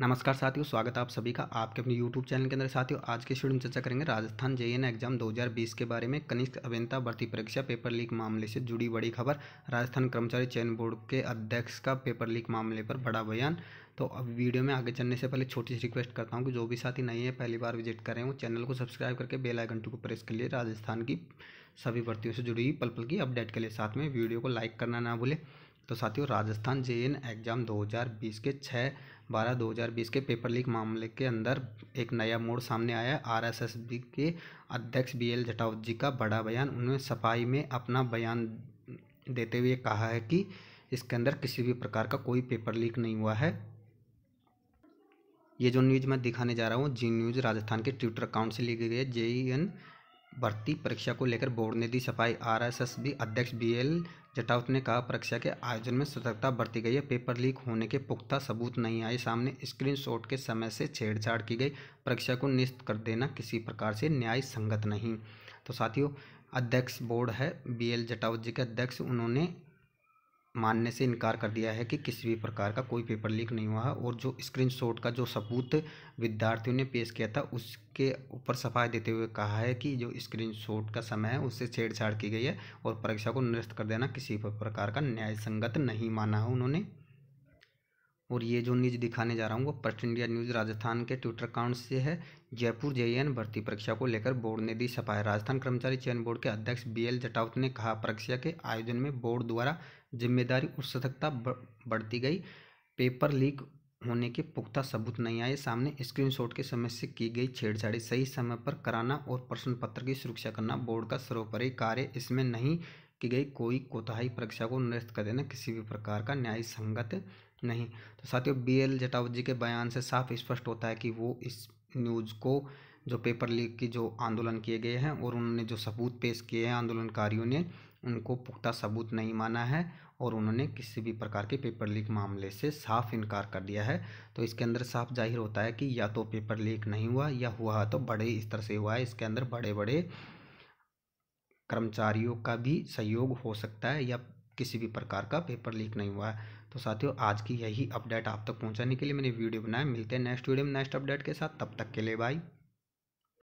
नमस्कार साथियों स्वागत है आप सभी का आपके अपने यूट्यूब चैनल के अंदर साथियों आज के शुरू में चर्चा करेंगे राजस्थान एन एग्जाम 2020 के बारे में कनिष्ठ अभियंता भर्ती परीक्षा पेपर लीक मामले से जुड़ी बड़ी खबर राजस्थान कर्मचारी चयन बोर्ड के अध्यक्ष का पेपर लीक मामले पर बड़ा बयान तो अब वीडियो में आगे चलने से पहले छोटी सी रिक्वेस्ट करता हूँ कि जो भी साथी नए हैं पहली बार विजिट करें वो चैनल को सब्सक्राइब करके बेल टू को प्रेस कर लिए राजस्थान की सभी भर्तियों से जुड़ी पल पल की अपडेट के लिए साथ में वीडियो को लाइक करना ना भूलें तो साथियों राजस्थान जे एग्ज़ाम 2020 के छः बारह 2020 के पेपर लीक मामले के अंदर एक नया मोड़ सामने आया आर एस एस बी के अध्यक्ष बी एल जटाव जी का बड़ा बयान उन्होंने सफाई में अपना बयान देते हुए कहा है कि इसके अंदर किसी भी प्रकार का कोई पेपर लीक नहीं हुआ है ये जो न्यूज़ मैं दिखाने जा रहा हूँ जी न्यूज़ राजस्थान के ट्विटर अकाउंट से ली गई है जे भर्ती परीक्षा को लेकर बोर्ड ने दी सफाई आरएसएसबी अध्यक्ष बीएल जटावत ने कहा परीक्षा के आयोजन में सतर्कता बरती गई है पेपर लीक होने के पुख्ता सबूत नहीं आए सामने स्क्रीनशॉट के समय से छेड़छाड़ की गई परीक्षा को निस्त कर देना किसी प्रकार से न्याय संगत नहीं तो साथियों अध्यक्ष बोर्ड है बी एल जटावत जी के अध्यक्ष उन्होंने मानने से इनकार कर दिया है कि किसी भी प्रकार का कोई पेपर लीक नहीं हुआ है और जो स्क्रीनशॉट का जो सबूत विद्यार्थियों ने पेश किया था उसके ऊपर सफाई देते हुए कहा है कि जो स्क्रीनशॉट का समय है उससे छेड़छाड़ की गई है और परीक्षा को निरस्त कर देना किसी भी प्रकार का न्याय संगत नहीं माना है उन्होंने और ये जो न्यूज दिखाने जा रहा हूँ वो फर्स्ट इंडिया न्यूज़ राजस्थान के ट्विटर अकाउंट से है जयपुर जेईएन भर्ती परीक्षा को लेकर बोर्ड ने दी सफाई राजस्थान कर्मचारी चयन बोर्ड के अध्यक्ष बी एल जटावत ने कहा परीक्षा के आयोजन में बोर्ड द्वारा जिम्मेदारी और सतर्कता बढ़ती गई पेपर लीक होने के पुख्ता सबूत नहीं आए सामने स्क्रीन के समय से की गई छेड़छाड़ी सही समय पर कराना और प्रश्न पत्र की सुरक्षा करना बोर्ड का सर्वोपरि कार्य इसमें नहीं की गई कोई कोताही परीक्षा को निरस्त कर देना किसी भी प्रकार का न्याय संगत नहीं तो साथियों बी एल जटावत जी के बयान से साफ स्पष्ट होता है कि वो इस न्यूज़ को जो पेपर लीक की जो आंदोलन किए गए हैं और उन्होंने जो सबूत पेश किए हैं आंदोलनकारियों ने उनको पुख्ता सबूत नहीं माना है और उन्होंने किसी भी प्रकार के पेपर लीक मामले से साफ इनकार कर दिया है तो इसके अंदर साफ जाहिर होता है कि या तो पेपर लीक नहीं हुआ या हुआ तो बड़े स्तर से हुआ है इसके अंदर बड़े बड़े कर्मचारियों का भी सहयोग हो सकता है या किसी भी प्रकार का पेपर लीक नहीं हुआ है तो साथियों आज की यही अपडेट आप तक पहुंचाने के लिए मैंने वीडियो बनाया मिलते हैं नेक्स्ट वीडियो में नेक्स्ट अपडेट के साथ तब तक के लिए बाई